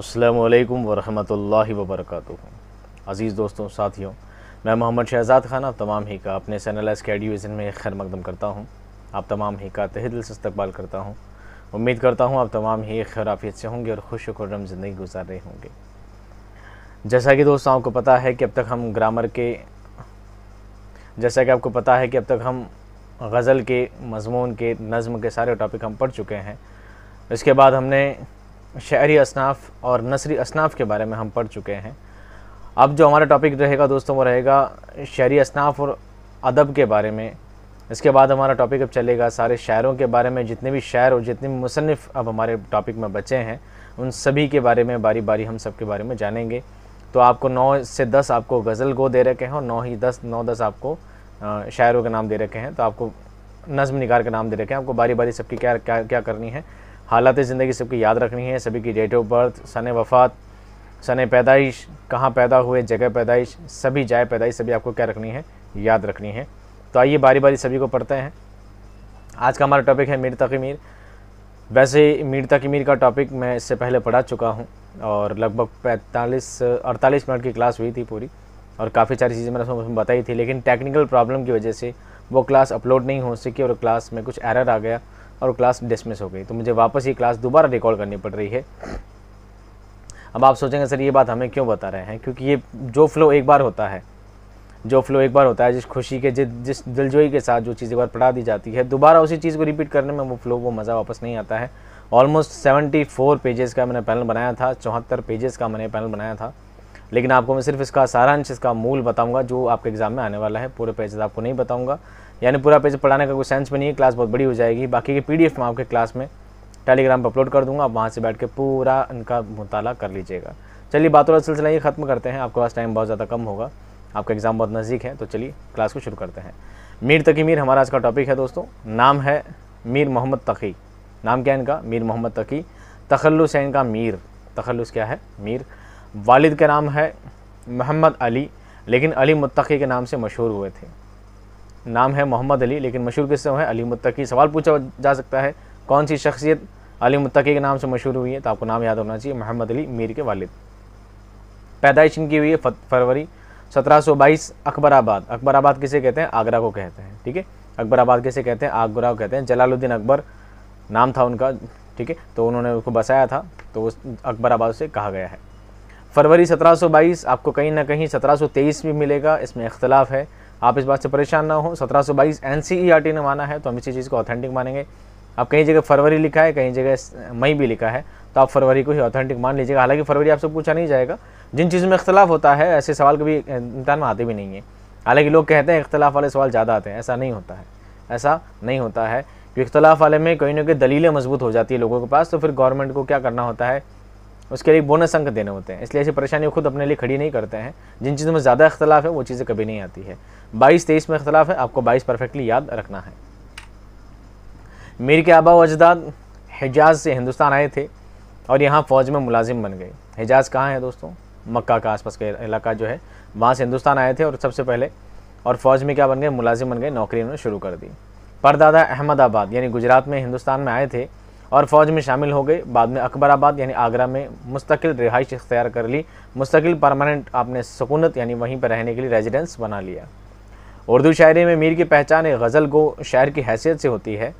अल्लाम वरहमल वबरक अज़ीज़ दोस्तों साथियों मैं मोहम्मद शहजाद खान आप तमाम ही का अपने चैनल एस कैडीविज़न में खैर मकदम करता हूँ आप तमाम ही का तहदिल से इस्तबाल करता हूँ उम्मीद करता हूँ आप तमाम ही आफियत से होंगे और खुश खुर्रम ज़िंदगी गुजार रहे होंगे जैसा कि दोस्तों आपको पता है कि अब तक हम ग्रामर के जैसा कि आपको पता है कि अब तक हम गज़ल के मजमून के नज़म के सारे टॉपिक हम पढ़ चुके हैं इसके बाद हमने शहरी असनाफ और नसरी असनाफ के बारे में हम पढ़ चुके हैं अब जो हमारा टॉपिक रहेगा दोस्तों वो रहेगा शहरी असनाफ और अदब के बारे में इसके बाद हमारा टॉपिक अब चलेगा सारे शायरों के बारे में जितने भी शायर और जितने भी मुसनफ़ अब हमारे टॉपिक में बचे हैं उन सभी के बारे में बारी बारी हम सब के बारे में जानेंगे तो आपको नौ से दस आपको गज़ल गो दे रखे हैं और नौ ही दस नौ दस आपको शायरों के नाम दे रखे हैं तो आपको नज़म निगार के नाम दे रखे हैं आपको बारी बारी सबकी क्या क्या क्या करनी है हालात ज़िंदगी सबकी याद रखनी है सभी की डेट ऑफ बर्थ सन वफ़ात सन पैदाइश कहाँ पैदा हुए जगह पैदाइश सभी जाए पैदाइश सभी आपको क्या रखनी है याद रखनी है तो आइए बारी बारी सभी को पढ़ते हैं आज का हमारा टॉपिक है मीर तकी मीर वैसे मीर तक मीर का टॉपिक मैं इससे पहले पढ़ा चुका हूँ और लगभग पैंतालीस अड़तालीस मिनट की क्लास हुई थी पूरी और काफ़ी सारी चीज़ें मैंने उसमें बताई थी लेकिन टेक्निकल प्रॉब्लम की वजह से वो क्लास अपलोड नहीं हो सकी और क्लास में कुछ एरर आ गया और क्लास डिसमिस हो गई तो मुझे वापस ये क्लास दोबारा रिकॉर्ड करनी पड़ रही है अब आप सोचेंगे सर ये बात हमें क्यों बता रहे हैं क्योंकि ये जो फ्लो एक बार होता है जो फ्लो एक बार होता है जिस खुशी के जिस जिस दिलजोई के साथ जो चीज़ एक बार पढ़ा दी जाती है दोबारा उसी चीज़ को रिपीट करने में वो फ्लो वो मज़ा वापस नहीं आता है ऑलमोस्ट 74 पेजेस का मैंने पैनल बनाया था चौहत्तर पेजेस का मैंने पैनल बनाया था लेकिन आपको मैं सिर्फ इसका सारांश इसका मूल बताऊंगा जो आपके एग्ज़ाम में आने वाला है पूरे पेजेस आपको नहीं बताऊंगा यानी पूरा पेज पढ़ाने का कोई सेंस भी नहीं है क्लास बहुत बड़ी हो जाएगी बाकी के पी मैं आपके क्लास में टेलीग्राम पर अपलोड कर दूंगा आप वहाँ से बैठ के पूरा इनका मुताला कर लीजिएगा चलिए बातों का सिलसिला ये ख़त्म करते हैं आपके पास टाइम बहुत ज़्यादा कम होगा आपका एग्ज़ाम बहुत नज़दीक है तो चलिए क्लास को शुरू करते हैं मीर तकी मीर हमारा आज का टॉपिक है दोस्तों नाम है मीर मोहम्मद तकी नाम क्या है इनका मीर मोहम्मद तकी तखल्लुस है इनका मीर तखल्लुस क्या है मीर वालिद का नाम है मोहम्मद अली लेकिन अली मुतकी के नाम से मशहूर हुए थे नाम है मोहम्मद अली लेकिन मशहूर किससे हुए हैं अली मुत्तकी सवाल पूछा जा सकता है कौन सी शख्सियत अली मुत्तकी के नाम से मशहूर हुई है तो आपको नाम याद होना चाहिए मोहम्मद अली मीर के वालिद पैदाइश इनकी हुई है फरवरी सत्रह सौ बाईस अकबराबाद अकबराबाद किसे कहते हैं आगरा को कहते हैं ठीक है अकबराबाद किसे कहते हैं आगरा को कहते हैं जलालुद्दीन अकबर नाम था उनका ठीक है तो उन्होंने उसको बसाया था तो उस अकबराबाद से कहा गया है फरवरी 1722 आपको कहीं ना कहीं 1723 भी मिलेगा इसमें इख्तलाफ है आप इस बात से परेशान ना हो सत्रह सौ बाईस एन e ने माना है तो हम इसी चीज़ को ऑथेंटिक मानेंगे आप कहीं जगह फरवरी लिखा है कहीं जगह मई भी लिखा है तो आप फरवरी को ही ऑथेंटिक मान लीजिएगा हालांकि फरवरी आपसे पूछा नहीं जाएगा जिन चीज़ों में इख्तलाफ होता है ऐसे सवाल कभी इम्तान में आते भी नहीं है हालांकि लोग कहते हैं इख्तलाफ वाले सवाल ज़्यादा आते हैं ऐसा नहीं होता है ऐसा नहीं होता है कि इख्तलाफ वाले में कहीं ना कहीं दलीलें मजबूत हो जाती है लोगों के पास तो फिर गवर्नमेंट को क्या करना होता है उसके लिए बोनस अंक देने होते हैं इसलिए ऐसी परेशानी खुद अपने लिए खड़ी नहीं करते हैं जिन चीज़ों में ज़्यादा इख्तलाफ है वो चीज़ें कभी नहीं आती है बाईस तेईस में इख्तलाफ है आपको बाईस परफेक्टली याद रखना है मीर के आबा अजदाद हिजाज से हिंदुस्तान आए थे और यहाँ फ़ौज में मुलाजिम बन गए हिजाज कहाँ है दोस्तों मक्का का आसपास का इलाका जो है वहाँ से हिंदुस्तान आए थे और सबसे पहले और फ़ौज में क्या बन गए मुलाजिम बन गए नौकरी उन्होंने शुरू कर दी परदादा अहमदाबाद यानी गुजरात में हिंदुस्तान में आए थे और फ़ौज में शामिल हो गए बाद में अकबराबाद यानी आगरा में मुस्तकिल रिहाइश इख्तियार कर ली मुस्तकिल परमानेंट आपने सकूनत यानी वहीं पर रहने के लिए रेजिडेंस बना लिया उर्दू शायरी में मीर की पहचान एक गज़ल को शायर की हैसियत से होती है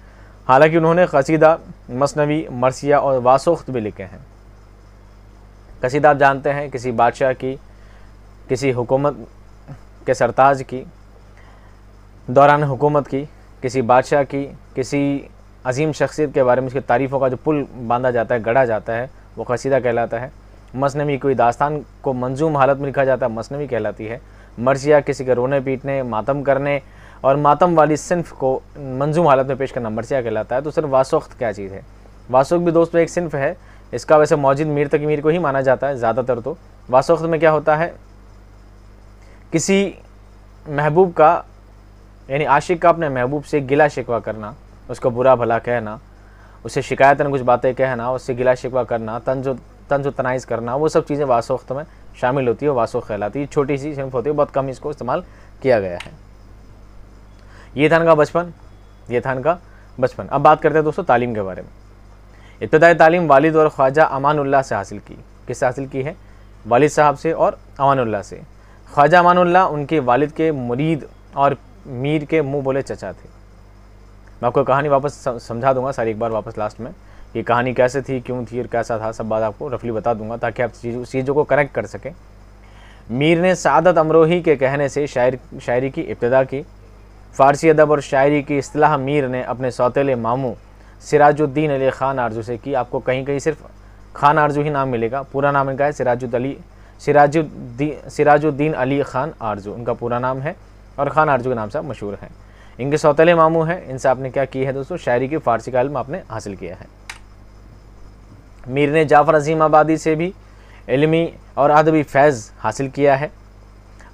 हालांकि उन्होंने कसीदा मसनवी मरसिया और वासोख्त भी लिखे हैं कसीदा आप जानते हैं किसी बादशाह की किसी हुकूमत के सरताज की दौरान हुकूमत की किसी बादशाह की किसी अजीम शख्सियत के बारे में उसकी तारीफ़ों का जो पुल बांधा जाता है गढ़ा जाता है वो कसीदा कहलाता है मसनवी कोई दास्तान को मंजूम हालत में लिखा जाता है मसनवी कहलाती है मर्जिया किसी के रोने पीटने मातम करने और मातम वाली सिंफ़ को मंजूम हालत में पेश करना मर्जिया कहलाता है तो सिर्फ वासोख्त क्या चीज़ है वासुख भी दोस्तों एक सिनफ है इसका वैसे मौजूद मीर तक मीर को ही माना जाता है ज़्यादातर तो वासोख्त में क्या होता है किसी महबूब का यानी आशिक का अपने महबूब से गिला शिकवा करना उसको बुरा भला कहना उसे शिकायतन कुछ बातें कहना उससे गिला शिकवा करना तंज तंज तनाइज करना वो सब चीज़ें वासोख्त में शामिल होती है वासो कहलाती है छोटी सी सिंफ होती है बहुत कम इसको इस्तेमाल किया गया है ये था इनका बचपन ये था इनका बचपन अब बात करते हैं दोस्तों तालीम के बारे में इब्तदाई तालीम वालिद और ख्वाजा अमानुल्लाह से हासिल की किससे हासिल की है वालिद साहब से और अमानुल्लाह से ख्वाजा अमानुल्लाह उनके वालिद के मुरीद और मीर के मुँह बोले चचा थे मैं आपको कहानी वापस समझा दूंगा सारी एक बार वापस लास्ट में ये कहानी कैसे थी क्यों थी और कैसा था सब बात आपको रफली बता दूंगा ताकि आप चीज़ों चीज़ों को करेक्ट कर सकें मीर ने सादत अमरोही के कहने से शायर शायरी की इब्तदा की फ़ारसी अदब और शायरी की असलाह मीर ने अपने सौतेले मामू सिराजुद्दीन अली खान आरजू से की आपको कहीं कहीं सिर्फ खान आरजू ही नाम मिलेगा पूरा नाम इनका है सिराजुद अली सिराजुद्दीन सिराजुद्दीन अली खान आरजू उनका पूरा नाम है और खान आरजू के नाम से मशहूर हैं इनके सौतेले मामू हैं इनसे आपने क्या की है दोस्तों शायरी की फारसी का इल्म आपने हासिल किया है मीर ने जाफ़र अजीम आबादी से भी इलमी और अदबी फैज़ हासिल किया है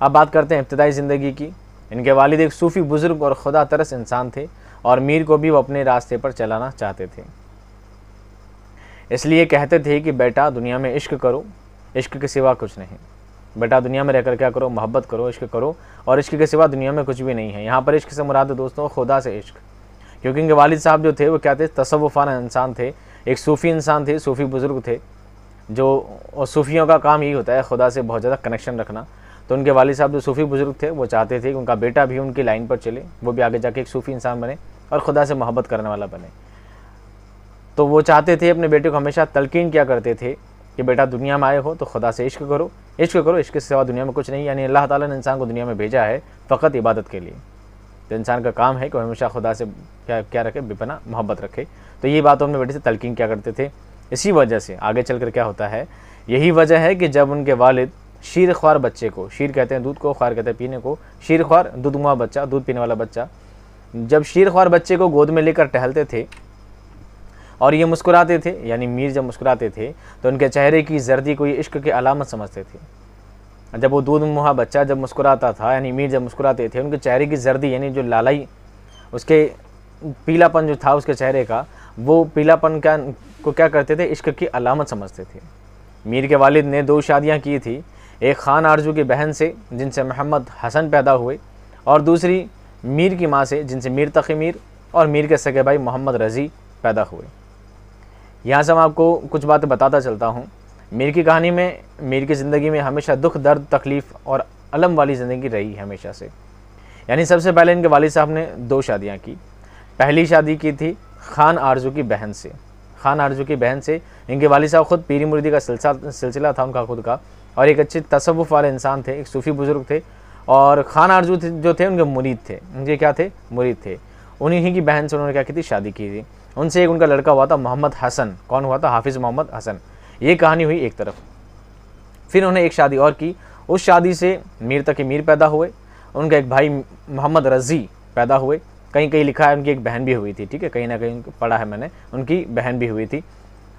अब बात करते हैं इब्तदाई ज़िंदगी की इनके वालिद एक सूफ़ी बुज़ुर्ग और खुदा तरस इंसान थे और मीर को भी वो अपने रास्ते पर चलाना चाहते थे इसलिए कहते थे कि बेटा दुनिया में इश्क करो इश्क के सिवा कुछ नहीं बेटा दुनिया में रहकर क्या करो मोहब्बत करो इश्क करो और इश्क के सिवा दुनिया में कुछ भी नहीं है यहाँ पर इश्क से मुराद दोस्तों खुदा से इश्क क्योंकि इनके वालिद साहब जो थे वो क्या थे तसवफ़ान इंसान थे एक सूफ़ी इंसान थे सूफ़ी बुज़ुर्ग थे जो और सूफ़ियों का काम यही होता है खुदा से बहुत ज़्यादा कनेक्शन रखना तो उनके वालिद साहब जो सूफ़ी बुज़ुर्ग थे वो चाहते थे कि उनका बेटा भी उनकी लाइन पर चले वो भी आगे जाके एक सूफ़ी इंसान बने और खुदा से मोहब्बत करने वाला बने तो वो चाहते थे अपने बेटे को हमेशा तलकिन किया करते थे कि बेटा दुनिया में आए हो तो खुदा से इश्क करो इश्क करो इश्क के सिवा दुनिया में कुछ नहीं यानी अल्लाह ताला ने इंसान को दुनिया में भेजा है फ़कत इबादत के लिए तो इंसान का काम है कि हमेशा खुदा से क्या क्या रखे बिपना मोहब्बत रखे तो ये बात उनमें बेटे से तलकिन क्या करते थे इसी वजह से आगे चल कर क्या होता है यही वजह है कि जब उनके वालद शीर ख्वार बच्चे को शीर कहते हैं दूध को ख्वार कहते हैं पीने को शीर ख्वार दूध बच्चा दूध पीने वाला बच्चा जब शीर ख्वार बच्चे को गोद में लेकर टहलते थे और ये मुस्कुराते थे यानी मीर जब मुस्कुराते थे तो उनके चेहरे की जर्दी को ये इश्क की अलामत समझते थे जब वो दूध मुहा बच्चा जब मुस्कुराता था यानी मीर जब मुस्कुराते थे उनके चेहरे की जर्दी यानी जो लालाई उसके पीलापन जो था उसके चेहरे का वो पीलापन क्या को क्या करते थे इश्क की अलामत समझते थे मीर के वालिद ने दो शादियाँ की थी एक खान आरजू की बहन से जिनसे मोहम्मद हसन पैदा हुए और दूसरी मीर की माँ से जिनसे मीर तकी मीर और मीर के सगे भाई मोहम्मद रज़ी पैदा हुए यहाँ से मैं आपको कुछ बातें बताता चलता हूँ मीर की कहानी में मीर की ज़िंदगी में हमेशा दुख दर्द तकलीफ़ और अलम वाली ज़िंदगी रही हमेशा से यानी सबसे पहले इनके वालिद साहब ने दो शादियाँ की पहली शादी की थी खान आरजू की बहन से खान आरजू की बहन से इनके वालिद साहब ख़ुद पीरी मुर्दी का सिलसिला सिलसिला था उनका खुद का और एक अच्छे तसवुफ़ वाले इंसान थे एक सूफ़ी बुज़ुर्ग थे और खान आरजू जो थे उनके मुरीद थे उनके क्या थे मुरीद थे उन्हीं की बहन से उन्होंने क्या की थी शादी की थी उनसे एक उनका लड़का हुआ था मोहम्मद हसन कौन हुआ था हाफिज़ मोहम्मद हसन ये कहानी हुई एक तरफ फिर उन्होंने एक शादी और की उस शादी से मीर तक मीर पैदा हुए उनका एक भाई मोहम्मद रज़ी पैदा हुए कहीं कहीं लिखा है उनकी एक बहन भी हुई थी ठीक है कहीं ना कहीं पढ़ा है मैंने उनकी बहन भी हुई थी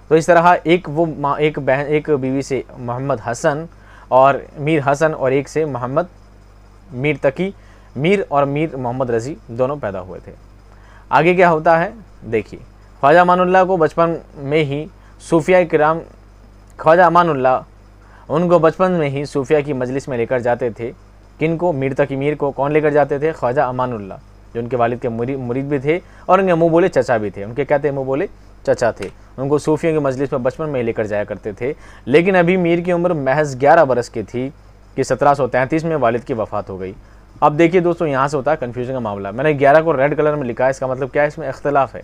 तो इस तरह एक वो एक बहन एक बीवी से मोहम्मद हसन और मीर हसन और एक से मोहम्मद मीर तकी मीर और मीर मोहम्मद रज़ी दोनों पैदा हुए थे आगे क्या होता है देखिए ख्वाजा अमानुल्ला को बचपन में ही सूफिया कराम ख्वाजा अमानुल्ला उनको बचपन में ही सूफिया की मजलिस में लेकर जाते थे किन को मीर तकी मीर को कौन लेकर जाते थे ख्वाजा अमानुल्ला जो उनके वालिद के मुरीद भी थे और उनके मुँह बोले चचा भी थे उनके कहते मुँह बोले चचा थे उनको सूफियों की मजलिस में बचपन में ही लेकर जाया करते थे लेकिन अभी मीर की उम्र महज ग्यारह बरस की थी कि सत्रह में वालिद की वफ़ात हो गई अब देखिए दोस्तों यहाँ से होता है कन्फ्यूजन का मामला मैंने ग्यारह को रेड कलर में लिखा है इसका मतलब क्या है इसमें इख्तलाफ है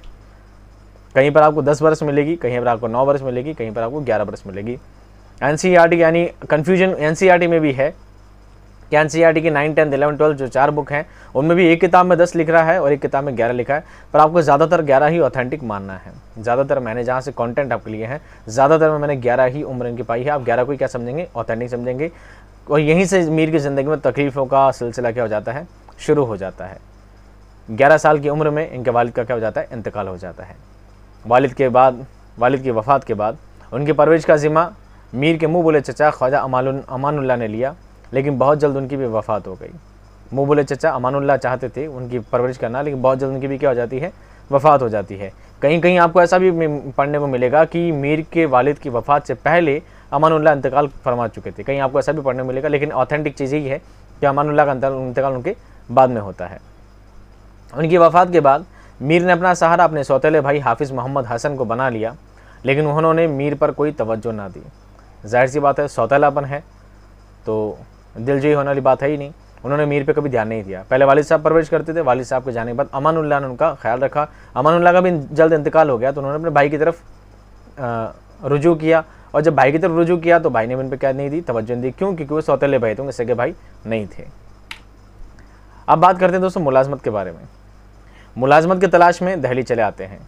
कहीं पर आपको दस बरस मिलेगी कहीं पर आपको नौ बरस मिलेगी कहीं पर आपको ग्यारह बरस मिलेगी एन e यानी कन्फ्यूजन एन e में भी है कि एन सी आर टी की नाइन टेंथ इलेवन ट्वेल्थ जो चार बुक हैं उनमें भी एक किताब में दस लिख रहा है और एक किताब में ग्यारह लिखा है पर आपको ज़्यादातर ग्यारह ही ऑथेंटिक मानना है ज़्यादातर मैंने जहाँ से कंटेंट आपके लिए हैं ज़्यादातर मैंने ग्यारह ही उम्र इनकी पाई है आप ग्यारह को ही क्या समझेंगे ऑथेंटिक समझेंगे और यहीं से मीर की ज़िंदगी में तकलीफ़ों का सिलसिला क्या हो जाता है शुरू हो जाता है ग्यारह साल की उम्र में इनके वालिद का क्या हो जाता है इंतकाल हो जाता है वालिद के बाद वालिद की वफ़ात के बाद उनकी परवरिश का ज़िम्मा मीर के मुँह बोले चचा ख्वाजा अमान अमानुल्ला ने लिया लेकिन बहुत जल्द उनकी भी वफ़ात हो गई मुँह बोले चचा अमानुल्ला चाहते थे उनकी परवरिश करना लेकिन बहुत जल्द उनकी भी क्या हो जाती है वफ़ात हो जाती है कहीं कहीं आपको ऐसा भी पढ़ने को मिलेगा कि मीर के वालिद की वफ़ात से पहले अमानुल्लाह इंतकाल फरमा चुके थे कहीं आपको ऐसा भी पढ़ने मिलेगा लेकिन ऑथेंटिक चीज़ यही है कि अमानुल्ला का इंतकाल उनके बाद में होता है उनकी वफात के बाद मीर ने अपना सहारा अपने सौतेले भाई हाफिज़ मोहम्मद हसन को बना लिया लेकिन उन्होंने मीर पर कोई तवज्जो ना दी जाहिर सी बात है सौतेलापन है तो दिलजोई होने वाली बात है ही नहीं उन्होंने मीर पे कभी ध्यान नहीं दिया पहले वालिद साहब परवरिश करते थे वालिद साहब के जाने के बाद अमानुल्लाह ने उनका ख्याल रखा अमानुल्लाह का भी जल्द इंतकाल हो गया तो उन्होंने अपने भाई की तरफ रुजू किया और जब भाई की तरफ रुजू किया तो भाई ने उन पर क्या नहीं दी तवज्जो दी क्यों क्योंकि वो सौतेले भाई थे उनके सगे भाई नहीं थे अब बात करते हैं दोस्तों मुलाजमत के बारे में मुलाजमत की तलाश में दहली चले आते हैं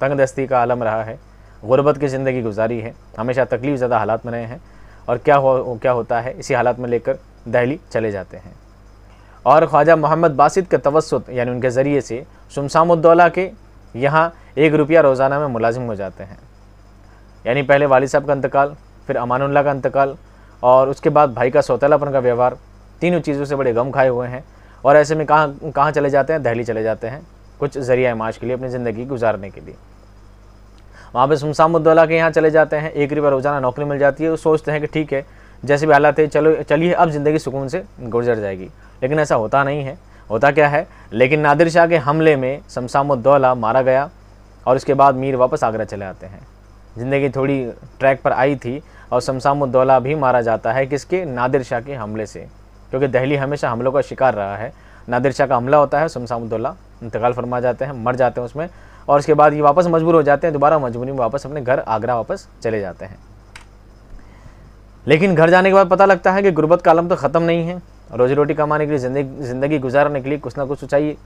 तंग दस्ती का आलम रहा है गुरबत की ज़िंदगी गुजारी है हमेशा तकलीफ ज़्यादा हालात में रहे हैं और क्या हो क्या होता है इसी हालात में लेकर दहली चले जाते हैं और ख्वाजा मोहम्मद बासित के तवसत यानी उनके ज़रिए से शमसामुद्दौला के यहाँ एक रुपया रोज़ाना में मुलाजिम हो जाते हैं यानी पहले वाली साहब का अंतकाल फिर अमानुल्ला का अंतकाल और उसके बाद भाई का सौतेलापन का व्यवहार तीनों चीज़ों से बड़े गम खाए हुए हैं और ऐसे में कहाँ कहाँ चले जाते हैं दहली चले जाते हैं कुछ ज़रिया माश के लिए अपनी ज़िंदगी गुजारने के लिए वहाँ पर शमसामुद्दौला के यहाँ चले जाते हैं एक रुपया रोज़ाना नौकरी मिल जाती है वो सोचते हैं कि ठीक है जैसे भी हालात है चलो चलिए अब ज़िंदगी सुकून से गुजर जाएगी लेकिन ऐसा होता नहीं है होता क्या है लेकिन नादिर शाह के हमले में शमसामुद्दौला मारा गया और उसके बाद मीर वापस आगरा चले आते हैं ज़िंदगी थोड़ी ट्रैक पर आई थी और शमसामुद्दौला भी मारा जाता है किसके नादिर शाह के हमले से क्योंकि दहली हमेशा हमलों का शिकार रहा है नादिर शाह का हमला होता है शमसामुद्दौला इंतकाल फरमा जाते हैं मर जाते हैं उसमें और उसके बाद ये वापस मजबूर हो जाते हैं दोबारा मजबूरी में वापस अपने घर आगरा वापस चले जाते हैं लेकिन घर जाने के बाद पता लगता है कि गुर्बत का आलम तो ख़त्म नहीं है रोजी रोटी कमाने के लिए ज़िंदगी ज़िंदगी गुजारने के लिए कुछ ना कुछ तो चाहिए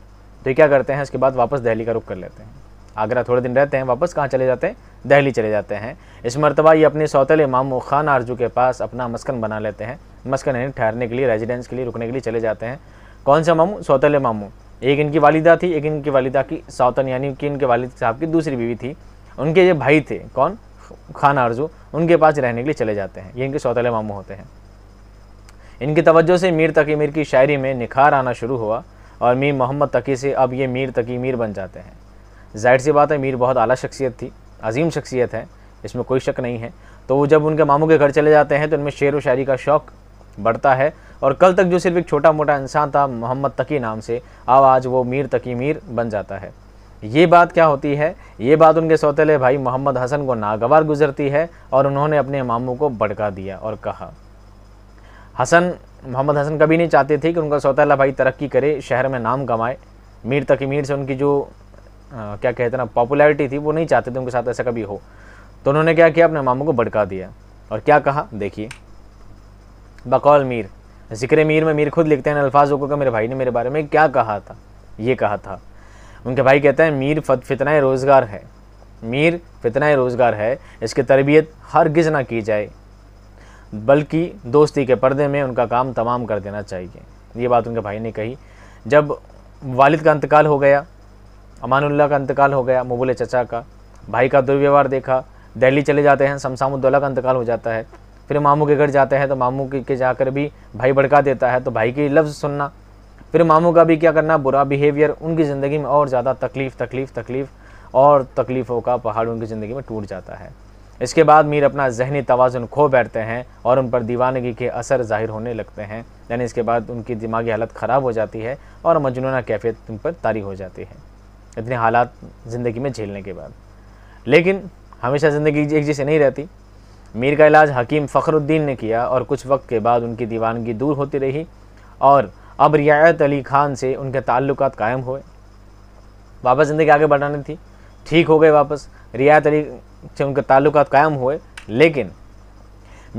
तो क्या करते हैं इसके बाद वापस दहली का रुख कर लेते हैं आगरा थोड़े दिन रहते हैं वापस कहाँ चले जाते हैं दहली चले जाते हैं इस मरतबा ये अपने सौतेले मामू खान आरजू के पास अपना मस्कन बना लेते हैं मस्कन यानी ठहरने के लिए रेजिडेंस के लिए रुकने के लिए चले जाते हैं कौन सा मामू सौतेले मामू एक इनकी वालिदा थी एक इनकी वालिदा की सौतन यानी कि इनके वालिद साहब की दूसरी बीवी थी उनके ये भाई थे कौन खान आरजू उनके पास रहने के लिए चले जाते हैं ये इनके सौतेले मामू होते हैं इनकी तवज्जो से मीर तकी मीर की शायरी में निखार आना शुरू हुआ और मीर मोहम्मद तकी से अब ये मीर तकी मीर बन जाते हैं जाहिर सी बात है मीर बहुत आला शख्सियत थी अजीम शख्सियत है इसमें कोई शक नहीं है तो वो जब उनके मामू के घर चले जाते हैं तो उनमें शेर व शायरी का शौक़ बढ़ता है और कल तक जो सिर्फ एक छोटा मोटा इंसान था मोहम्मद तकी नाम से अब आज वो मीर तकी मीर बन जाता है ये बात क्या होती है ये बात उनके सौतेले भाई मोहम्मद हसन को नागवार गुजरती है और उन्होंने अपने मामू को भड़का दिया और कहा हसन मोहम्मद हसन कभी नहीं चाहते थे कि उनका सौतेला भाई तरक्की करे शहर में नाम कमाए मीर तकी मीर से उनकी जो क्या कहते हैं ना पॉपुलैरिटी थी वो नहीं चाहते थे उनके साथ ऐसा कभी हो तो उन्होंने क्या किया अपने मामू को भड़का दिया और क्या कहा देखिए बकौल मीर जिक्र मीर में मीर खुद लिखते हैं अल्फाजों को मेरे भाई ने मेरे बारे में क्या कहा था ये कहा था उनके भाई कहते हैं मीर फितना रोज़गार है मीर फितना रोज़गार है इसकी तरबियत हर गिज ना की जाए बल्कि दोस्ती के पर्दे में उनका काम तमाम कर देना चाहिए ये बात उनके भाई ने कही जब वालिद का इंतकाल हो गया अमानुल्ला का अंतकाल हो गया मुबुल चचा का भाई का दुर्व्यवहार देखा दिल्ली चले जाते हैं शमसामुद्दौला का अंतकाल हो जाता है फिर मामू के घर जाते हैं तो मामू के जाकर भी भाई भड़का देता है तो भाई के लफ्ज़ सुनना फिर मामू का भी क्या करना बुरा बिहेवियर उनकी ज़िंदगी में और ज़्यादा तकलीफ़ तकलीफ़ तकलीफ़ और तकलीफ़ों का पहाड़ उनकी ज़िंदगी में टूट जाता है इसके बाद मीर अपना जहनी तोज़ुन खो बैठते हैं और उन पर दीवानगी के असर ज़ाहिर होने लगते हैं यानी इसके बाद उनकी दिमागी हालत ख़राब हो जाती है और मजनूना कैफियत उन पर तारी हो जाती है इतने हालात ज़िंदगी में झेलने के बाद लेकिन हमेशा ज़िंदगी एक जैसे नहीं रहती मीर का इलाज हकीम फ़खरुद्दीन ने किया और कुछ वक्त के बाद उनकी दीवानगी दूर होती रही और अब रियायत अली खान से उनके ताल्लुक कायम हुए वापस ज़िंदगी आगे बढ़ानी थी ठीक हो गए वापस रियायत अली से उनके ताल्लुक कायम हुए लेकिन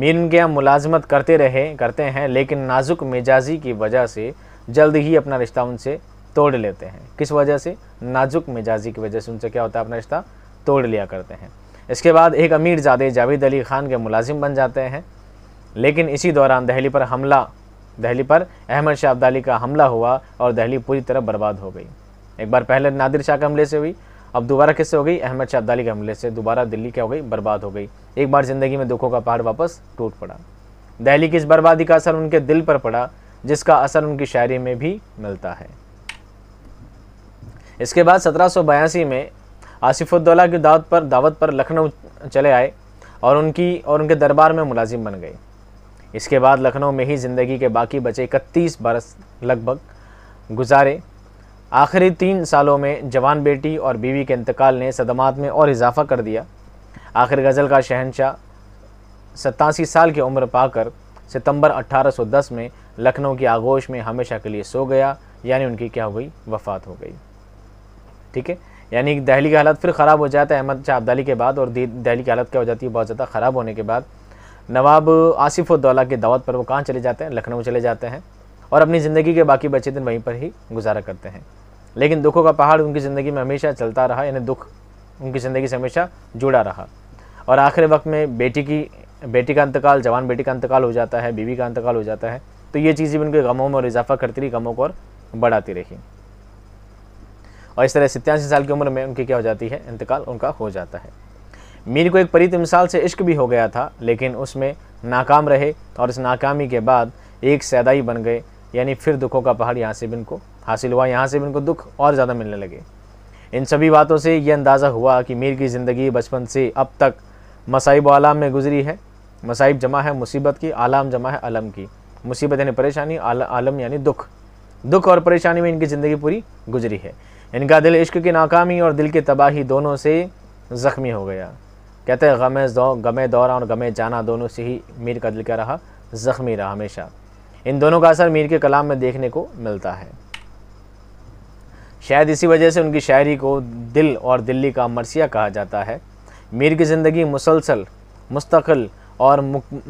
मीर उनके यहाँ मुलाजमत करते रहे करते हैं लेकिन नाजुक मिजाजी की वजह से जल्द ही अपना रिश्ता उनसे तोड़ लेते हैं किस वजह से नाजुक मिजाजी की वजह से उनसे क्या होता है अपना रिश्ता तोड़ लिया करते हैं इसके बाद एक अमीर ज़ादे जावेद अली ख़ान के मुलाजिम बन जाते हैं लेकिन इसी दौरान दहली पर हमला दहली पर अहमद शाह अब्दाली का हमला हुआ और दहली पूरी तरह बर्बाद हो गई एक बार पहले नादिर शाह के हमले से हुई अब दोबारा किससे हो गई अहमद शाह अब्दाली के हमले से दोबारा दिल्ली क्या हो गई बर्बाद हो गई एक बार ज़िंदगी में दुखों का पहाड़ वापस टूट पड़ा दहली की इस बर्बादी का असर उनके दिल पर पड़ा जिसका असर उनकी शायरी में भी मिलता है इसके बाद सत्रह में आसिफुद्दौला की दावत पर दावत पर लखनऊ चले आए और उनकी और उनके दरबार में मुलाजिम बन गए इसके बाद लखनऊ में ही ज़िंदगी के बाकी बचे इकतीस बरस लगभग गुजारे आखिरी तीन सालों में जवान बेटी और बीवी के इंतकाल ने सदमात में और इजाफा कर दिया आखिर गज़ल का शहनशाह सतासी साल की उम्र पाकर सितंबर 1810 में लखनऊ की आगोश में हमेशा के लिए सो गया यानी उनकी क्या हो गई वफ़ात हो गई ठीक है यानी दहली की हालत फिर ख़राब हो जाता है अहमद शाह अब्दाली के बाद और दहली की हालत क्या हो जाती है बहुत ज़्यादा ख़राब होने के बाद नवाब उद्दौला की दावत पर वो कहाँ चले जाते हैं लखनऊ चले जाते हैं और अपनी ज़िंदगी के बाकी बचे दिन वहीं पर ही गुजारा करते हैं लेकिन दुखों का पहाड़ उनकी ज़िंदगी में हमेशा चलता रहा यानी दुख उनकी ज़िंदगी से हमेशा जुड़ा रहा और आखिरी वक्त में बेटी की बेटी का अंतकाल जवान बेटी का अंतकाल हो जाता है बीवी का अंतकाल हो जाता है तो ये चीज़ें भी उनके गमों में और इजाफा करती रही गमों को और बढ़ाती रही और इस तरह सत्यासी साल की उम्र में उनकी क्या हो जाती है इंतकाल उनका हो जाता है मीर को एक परीत मिसाल से इश्क भी हो गया था लेकिन उसमें नाकाम रहे और इस नाकामी के बाद एक सैदाई बन गए यानी फिर दुखों का पहाड़ यहाँ से भी इनको हासिल हुआ यहाँ से भी इनको दुख और ज़्यादा मिलने लगे इन सभी बातों से ये अंदाज़ा हुआ कि मीर की ज़िंदगी बचपन से अब तक मसाइब आलाम में गुजरी है मसाइब जमा है मुसीबत की आलाम जमा है आलम की मुसीबत यानी परेशानी आल, आलम यानी दुख दुख और परेशानी में इनकी ज़िंदगी पूरी गुजरी है इनका दिल इश्क की नाकामी और दिल की तबाही दोनों से ज़ख्मी हो गया कहते हैं गमे दौ गमे दौरा और गमे जाना दोनों से ही मीर का दिल क्या रहा ज़ख्मी रहा हमेशा इन दोनों का असर मीर के कलाम में देखने को मिलता है शायद इसी वजह से उनकी शायरी को दिल और दिल्ली का मरसिया कहा जाता है मीर की ज़िंदगी मुसलसल मुस्तकिल और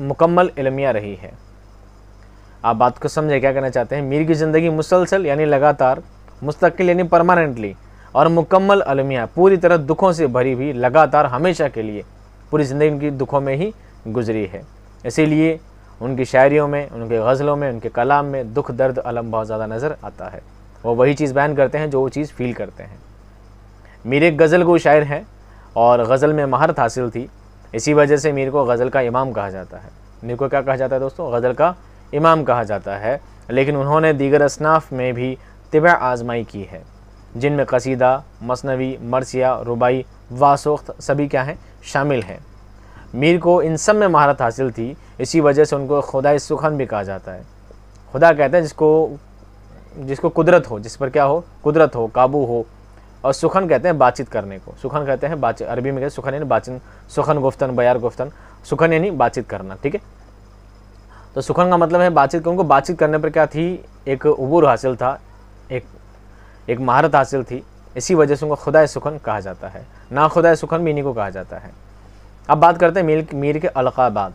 मुकम्मल इलमिया रही है आप बात को समझे क्या कहना चाहते हैं मीर की ज़िंदगी मुसलसल यानी लगातार मुस्तकिल यानी परमानेंटली और मुकम्मल अलमिया पूरी तरह दुखों से भरी हुई लगातार हमेशा के लिए पूरी ज़िंदगी उनकी दुखों में ही गुजरी है इसीलिए उनकी शायरियों में उनके गज़लों में उनके कलाम में दुख दर्द अलम बहुत ज़्यादा नज़र आता है वो वही चीज़ बयान करते हैं जो वो चीज़ फील करते हैं मीर एक गज़ल को शायर हैं और गज़ल में महारत हासिल थी इसी वजह से मीर को गज़ल का इमाम कहा जाता है मीर को क्या कहा जाता है दोस्तों गज़ल का इमाम कहा जाता है लेकिन उन्होंने दीगर असनाफ में भी તે બે આઝમાયી કી હે જિન મે કસીદા મસનવી મર્સીયા રુબાઈ વાસખત સભી ક્યા હે શામિલ હે મીર કો ઇન સમ મે મહાרת હાસિલ થી ઇસી વજહ સે ઉનકો ખુદા એ સુખન ભી કહા જાતા હે ખુદા કહેતે હે જિસકો જિસકો કુદ્રત હો જિસ પર ક્યા હો કુદ્રત હો કાબૂ હો ઓર સુખન કહેતે હે બાતચીત કરને કો સુખન કહેતે હે અરબી મે કહે સુખન એન બાચન સુખન ગુફતન બયાર ગુફતન સુખનયાની બાતચીત કરના ઠીક હે તો સુખન કા મતલબ હે બાતચીત કો બાતચીત કરને પર ક્યા થી એક ઉબૂર હાસિલ થા एक एक महारत हासिल थी इसी वजह से उनको खुदा सुखन कहा जाता है ना खुदा सुखन भी इन्हीं को कहा जाता है अब बात करते हैं मीर मीर के अलकाबाद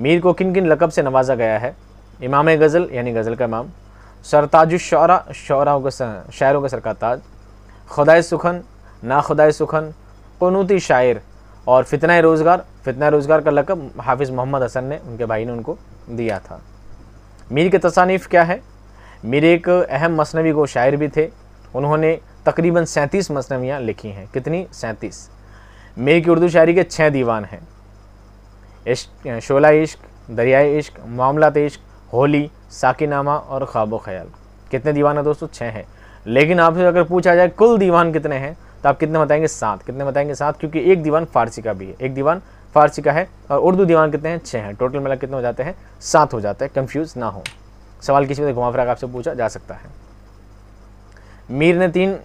मीर को किन किन लकब से नवाजा गया है इमाम गज़ल यानी गज़ल का इमाम सरताजुशरा शरा के शायरों का सर ताज खुदा सुखन ना खुदा सुखन कनूती शायर और फितना रोज़गार फितना रोज़गार का लकब हाफिज़ मोहम्मद हसन ने उनके भाई ने उनको दिया था मीर के तसानीफ़ क्या है मेरे एक अहम मसनवी को शायर भी थे उन्होंने तकरीबन सैंतीस मसनवियाँ लिखी हैं कितनी सैंतीस मेरी की उर्दू शायरी के छः दीवान हैं इश्क शोला इश्क दरियाए इश्क मामलात इश्क होली साकिनामा और ख्वाब ख्याल कितने दीवान हैं दोस्तों छः हैं लेकिन आपसे अगर पूछा जाए कुल दीवान कितने हैं तो आप कितने बताएंगे सात कितने बताएंगे सात क्योंकि एक दीवान फारसी का भी है एक दीवान फारसी का है और उर्दू दीवान कितने हैं छः हैं टोटल मिला कितने हो जाते हैं सात हो जाते हैं कन्फ्यूज़ ना हो सवाल किसी में घुमा फिरा आपसे पूछा जा सकता है मीर ने तीन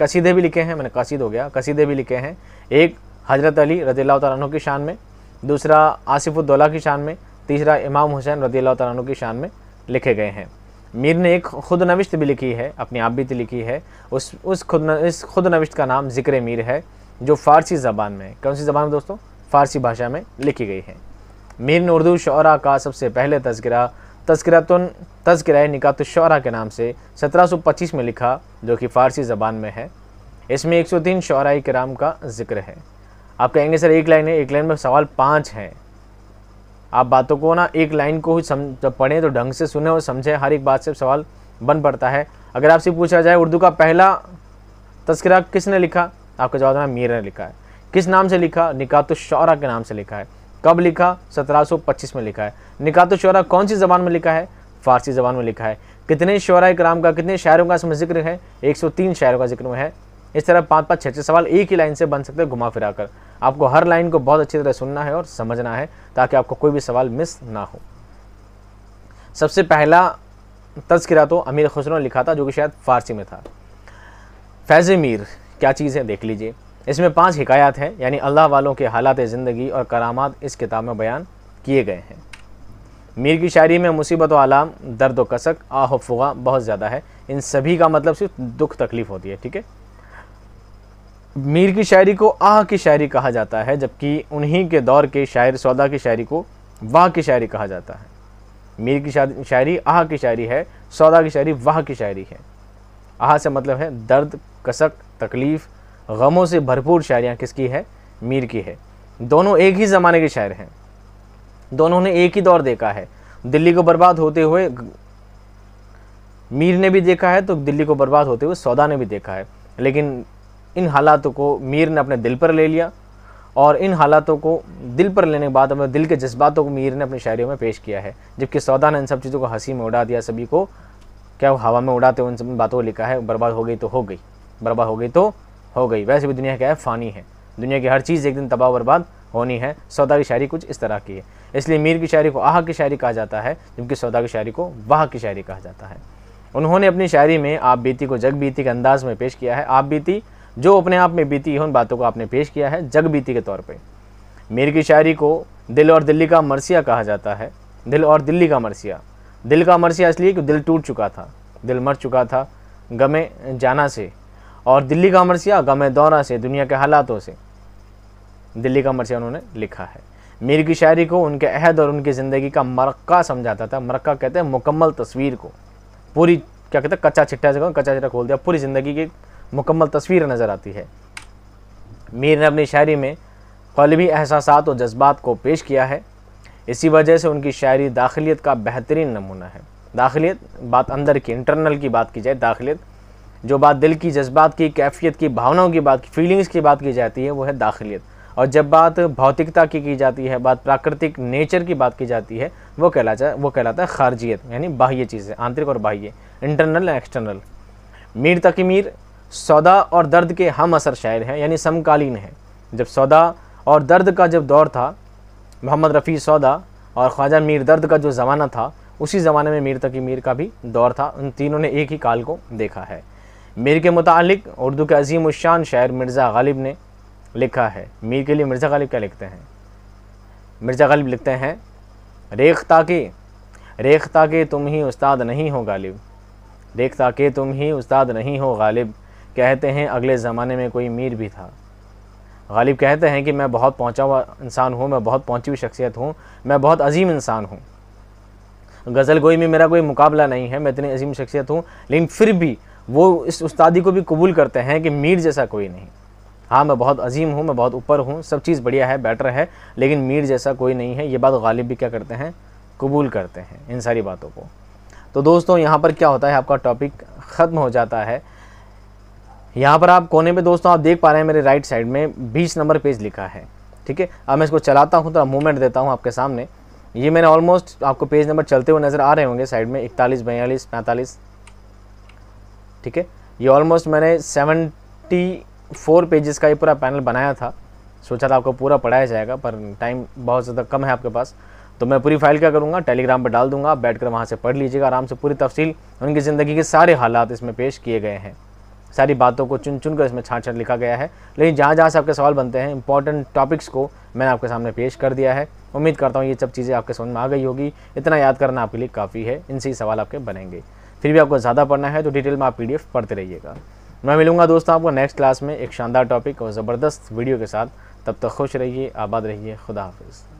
कसीदे भी लिखे हैं मैंने कसीद हो गया कसीदे भी लिखे हैं एक हजरत अली रदील्ला तु की शान में दूसरा आसिफुद्दौला की शान में तीसरा इमाम हुसैन अल्लाह तु की शान में लिखे गए हैं मीर ने एक खुद नविश्त भी लिखी है अपनी आप भी लिखी है उस उस खुद न, इस खुद नविश्त का नाम ज़िक्र मीर है जो फ़ारसी ज़बान में कौन सी ज़बान में दोस्तों फ़ारसी भाषा में लिखी गई है मीर ने उर्दू शरा का सबसे पहले तस्करा तस्करतन तस्करा शरा के नाम से 1725 में लिखा जो कि फ़ारसी ज़बान में है इसमें 103 सौ तीन शरा कराम का जिक्र है आप कहेंगे सर एक लाइन है एक लाइन में सवाल पाँच हैं आप बातों को ना एक लाइन को जब पढ़ें तो ढंग से सुने और समझें हर एक बात से सवाल बन पड़ता है अगर आपसे पूछा जाए उर्दू का पहला तस्करा किसने लिखा आपका जवाब ना मीर ने लिखा है किस नाम से लिखा निकातुशरा के नाम से लिखा है कब लिखा सत्रह में लिखा है निकात तो शुरा कौन सी ज़बान में लिखा है फ़ारसी ज़बान में लिखा है कितने शुरा कराम का कितने शायरों का इसमें जिक्र है एक सौ तीन शायरों का जिक्र है इस तरह पाँच पाँच छः छः सवाल एक ही लाइन से बन सकते हैं घुमा फिरा कर आपको हर लाइन को बहुत अच्छी तरह सुनना है और समझना है ताकि आपको कोई भी सवाल मिस ना हो सबसे पहला तस्करा तो अमीर खुसरो ने लिखा था जो कि शायद फ़ारसी में था फैज़ मीर क्या चीज़ है देख लीजिए इसमें पांच हिकायत हैं यानी अल्लाह वालों के हालात ज़िंदगी और करामात इस किताब में बयान किए गए हैं मीर की शायरी में मुसीबत व आलाम दर्द व कसक आह फुगा बहुत ज़्यादा है इन सभी का मतलब सिर्फ दुख तकलीफ़ होती है ठीक है मीर की शायरी को आह की शायरी कहा जाता है जबकि उन्हीं के दौर के शायर सौदा की शायरी को वाह की शायरी कहा जाता है मीर की शायरी आह की शायरी है सौदा की शायरी वाह की शायरी है आह से मतलब है दर्द कसक तकलीफ़ गमों से भरपूर शायरियाँ किसकी है मीर की है दोनों एक ही ज़माने के शायर हैं दोनों ने एक ही दौर देखा है दिल्ली को बर्बाद होते हुए मीर ने भी देखा है तो दिल्ली को बर्बाद होते हुए सौदा ने भी देखा है लेकिन इन हालातों को मीर ने अपने दिल पर ले लिया और इन हालातों को दिल पर लेने के बाद अपने दिल के जज्बातों को मीर ने अपनी शायरियों में पेश किया है जबकि सौदा ने इन सब चीज़ों को हंसी में उड़ा दिया सभी को क्या वो हवा में उड़ाते हुए उन सब बातों को लिखा है बर्बाद हो गई तो हो गई बर्बाद हो गई तो हो गई वैसे भी दुनिया क्या है फ़ानी है दुनिया की हर चीज़ एक दिन तबाह बर्बाद होनी है सौदा की शायरी कुछ इस तरह की है इसलिए मीर की शायरी को आह की शायरी कहा जाता है जबकि सौदा की शायरी को वाह की शायरी कहा जाता है उन्होंने अपनी शायरी में आप बीती को जग बीती के अंदाज में पेश किया है आप बीती जो अपने आप में बीती उन बातों को आपने पेश किया है जग बीती के तौर पर मीर की शायरी को दिल और दिल्ली का मरसिया कहा जाता है दिल और दिल्ली का मरसिया दिल का मरसिया इसलिए कि दिल टूट चुका था दिल मर चुका था गमे जाना से और दिल्ली का मरसिया गमे दौरा से दुनिया के हालातों से दिल्ली का मरसिया उन्होंने लिखा है मीर की शायरी को उनके अहद और उनकी ज़िंदगी का मरक्का समझाता था मरक्का कहते हैं मुकम्मल तस्वीर को पूरी क्या कहते हैं कच्चा छिट्टा जगह कच्चा छिट्टा खोल दिया पूरी ज़िंदगी की मुकम्मल तस्वीर नज़र आती है मीर ने अपनी शायरी में कलबी एहसास और जज्बात को पेश किया है इसी वजह से उनकी शायरी दाखिलियत का बेहतरीन नमूना है दाखिलियत बात अंदर की इंटरनल की बात की जाए दाखिलियत जो बात दिल की जज्बात की कैफियत की भावनाओं की बात की फीलिंग्स की बात की जाती है वो है दाखिलियत और जब बात भौतिकता की की जाती है बात प्राकृतिक नेचर की बात की जाती है वो कहलाता वो कहलाता है खारजियत यानी बाह्य चीज़ें आंतरिक और बाह्य इंटरनल एंड एक्सटर्नल मीर तक मीर सौदा और दर्द के हम असर शायर हैं यानी समकालीन है जब सौदा और दर्द का जब दौर था मोहम्मद रफ़ी सौदा और ख्वाजा मीर दर्द का जो ज़माना था उसी ज़माने में मीर तकी मीर का भी दौर था उन तीनों ने एक ही काल को देखा है मीर के मुतालिक उर्दू के अजीम शान शायर मिर्ज़ा गालिब ने लिखा है मीर के लिए मिर्ज़ा गालिब क्या लिखते हैं मिर्ज़ा गालिब लिखते हैं रेखता के रेखता के तुम ही उस्ताद नहीं हो गालिब रेखता के तुम ही उस्ताद नहीं हो गालिब कहते हैं अगले ज़माने में कोई मीर भी था गालिब कहते हैं कि मैं बहुत पहुँचा हुआ इंसान हूँ मैं बहुत पहुँची हुई शख्सियत हूँ मैं बहुत अजीम इंसान हूँ गज़ल गोई में मेरा कोई मुकाबला नहीं है मैं इतनी अजीम शख्सियत हूँ लेकिन फिर भी वो इस उस्तादी को भी कबूल करते हैं कि मीर जैसा कोई नहीं हाँ मैं बहुत अजीम हूँ मैं बहुत ऊपर हूँ सब चीज़ बढ़िया है बेटर है लेकिन मीर जैसा कोई नहीं है ये बात गालिब भी क्या करते हैं कबूल करते हैं इन सारी बातों को तो दोस्तों यहाँ पर क्या होता है आपका टॉपिक ख़त्म हो जाता है यहाँ पर आप कोने पे दोस्तों आप देख पा रहे हैं मेरे राइट साइड में बीस नंबर पेज लिखा है ठीक है अब मैं इसको चलाता हूँ तो मूवमेंट देता हूँ आपके सामने ये मैंने ऑलमोस्ट आपको पेज नंबर चलते हुए नज़र आ रहे होंगे साइड में इकतालीस बयालीस पैंतालीस ठीक है ये ऑलमोस्ट मैंने सेवेंटी फोर पेजेस का ये पूरा पैनल बनाया था सोचा था आपको पूरा पढ़ाया जाएगा पर टाइम बहुत ज़्यादा कम है आपके पास तो मैं पूरी फाइल क्या करूँगा टेलीग्राम पर डाल दूंगा बैठ कर वहाँ से पढ़ लीजिएगा आराम से पूरी तफसील उनकी ज़िंदगी के सारे हालात इसमें पेश किए गए हैं सारी बातों को चुन चुन कर इसमें छाँट छाँट लिखा गया है लेकिन जहाँ जहाँ से आपके सवाल बनते हैं इंपॉर्टेंट टॉपिक्स को मैंने आपके सामने पेश कर दिया है उम्मीद करता हूँ ये सब चीज़ें आपके समझ में आ गई होगी इतना याद करना आपके लिए काफ़ी है इनसे ही सवाल आपके बनेंगे फिर भी आपको ज़्यादा पढ़ना है तो डिटेल में आप पी पढ़ते रहिएगा मैं मिलूंगा दोस्तों आपको नेक्स्ट क्लास में एक शानदार टॉपिक और ज़बरदस्त वीडियो के साथ तब तक खुश रहिए आबाद रहिए खुदा हाफिज़